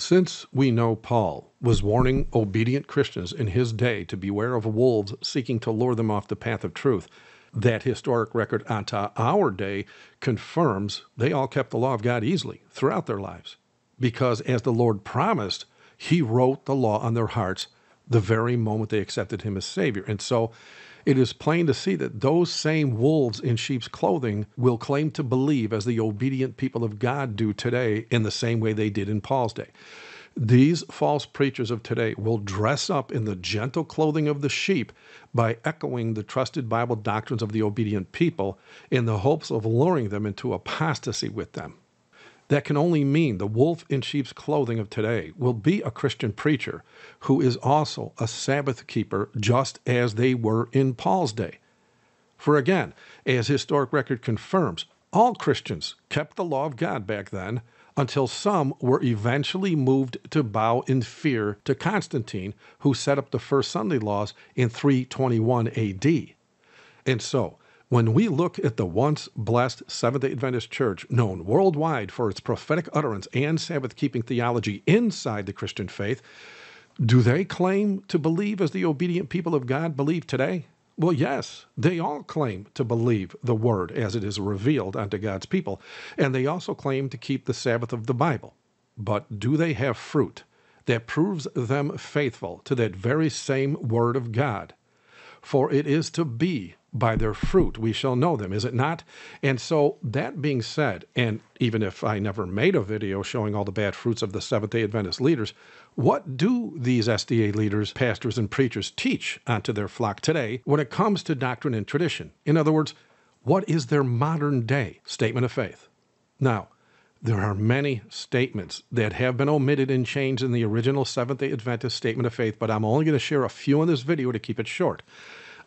Since we know Paul was warning obedient Christians in his day to beware of wolves seeking to lure them off the path of truth, that historic record onto our day confirms they all kept the law of God easily throughout their lives. Because as the Lord promised, He wrote the law on their hearts the very moment they accepted him as Savior. And so it is plain to see that those same wolves in sheep's clothing will claim to believe as the obedient people of God do today in the same way they did in Paul's day. These false preachers of today will dress up in the gentle clothing of the sheep by echoing the trusted Bible doctrines of the obedient people in the hopes of luring them into apostasy with them. That can only mean the wolf in sheep's clothing of today will be a Christian preacher who is also a Sabbath keeper, just as they were in Paul's day. For again, as historic record confirms, all Christians kept the law of God back then until some were eventually moved to bow in fear to Constantine, who set up the first Sunday laws in 321 AD. And so, when we look at the once blessed Seventh day Adventist Church, known worldwide for its prophetic utterance and Sabbath keeping theology inside the Christian faith, do they claim to believe as the obedient people of God believe today? Well, yes, they all claim to believe the Word as it is revealed unto God's people, and they also claim to keep the Sabbath of the Bible. But do they have fruit that proves them faithful to that very same Word of God? For it is to be by their fruit we shall know them, is it not? And so, that being said, and even if I never made a video showing all the bad fruits of the Seventh day Adventist leaders, what do these SDA leaders, pastors, and preachers teach unto their flock today when it comes to doctrine and tradition? In other words, what is their modern day statement of faith? Now, there are many statements that have been omitted and changed in the original Seventh day Adventist statement of faith, but I'm only going to share a few in this video to keep it short.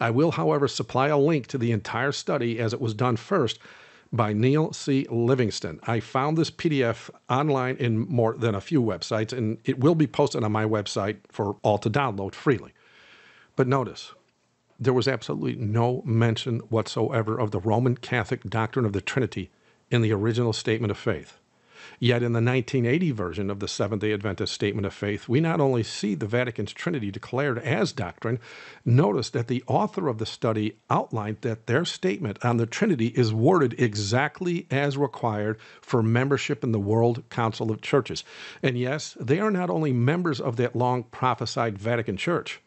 I will, however, supply a link to the entire study as it was done first by Neil C. Livingston. I found this PDF online in more than a few websites, and it will be posted on my website for all to download freely. But notice, there was absolutely no mention whatsoever of the Roman Catholic doctrine of the Trinity in the original statement of faith. Yet in the 1980 version of the Seventh day Adventist Statement of Faith, we not only see the Vatican's Trinity declared as doctrine, notice that the author of the study outlined that their statement on the Trinity is worded exactly as required for membership in the World Council of Churches. And yes, they are not only members of that long prophesied Vatican Church.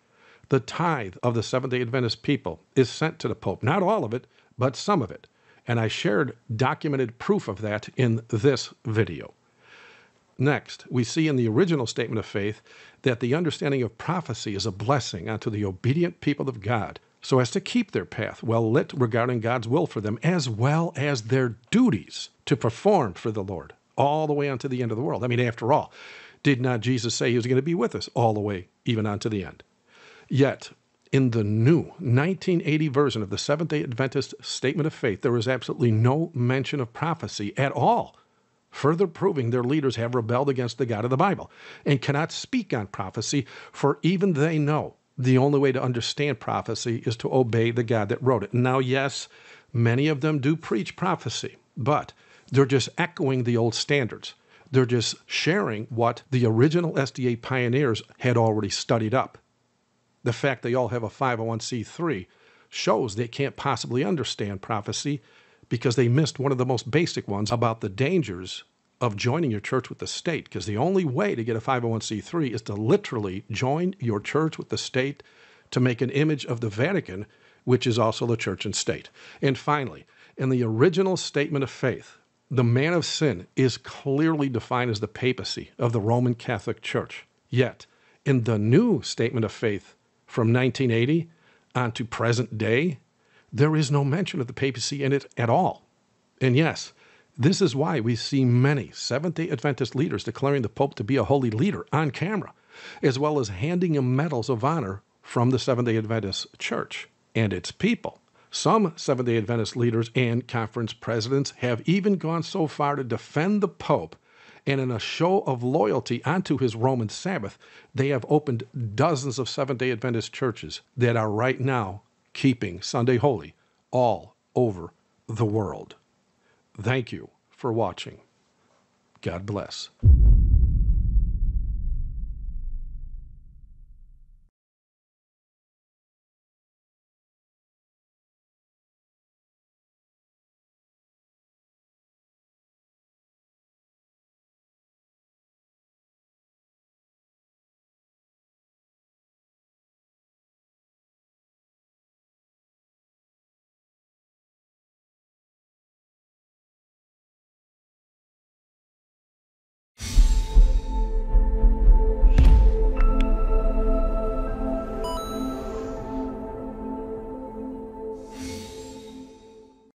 The tithe of the Seventh day Adventist people is sent to the Pope, not all of it, but some of it and I shared documented proof of that in this video. Next, we see in the original statement of faith that the understanding of prophecy is a blessing unto the obedient people of God, so as to keep their path well lit regarding God's will for them, as well as their duties to perform for the Lord, all the way unto the end of the world. I mean, after all, did not Jesus say he was going to be with us all the way, even unto the end? Yet, in the new 1980 version of the Seventh day Adventist Statement of Faith, there is absolutely no mention of prophecy at all, further proving their leaders have rebelled against the God of the Bible and cannot speak on prophecy, for even they know the only way to understand prophecy is to obey the God that wrote it. Now, yes, many of them do preach prophecy, but they're just echoing the old standards. They're just sharing what the original SDA pioneers had already studied up the fact they all have a 501c3 shows they can't possibly understand prophecy because they missed one of the most basic ones about the dangers of joining your church with the state. Because the only way to get a 501c3 is to literally join your church with the state to make an image of the Vatican, which is also the church and state. And finally, in the original statement of faith, the man of sin is clearly defined as the papacy of the Roman Catholic Church. Yet, in the new statement of faith from 1980 on to present day, there is no mention of the papacy in it at all. And yes, this is why we see many Seventh day Adventist leaders declaring the Pope to be a holy leader on camera, as well as handing him medals of honor from the Seventh day Adventist Church and its people. Some Seventh day Adventist leaders and conference presidents have even gone so far to defend the Pope and in a show of loyalty unto his Roman Sabbath, they have opened dozens of Seventh day Adventist churches that are right now keeping Sunday holy all over the world. Thank you for watching. God bless.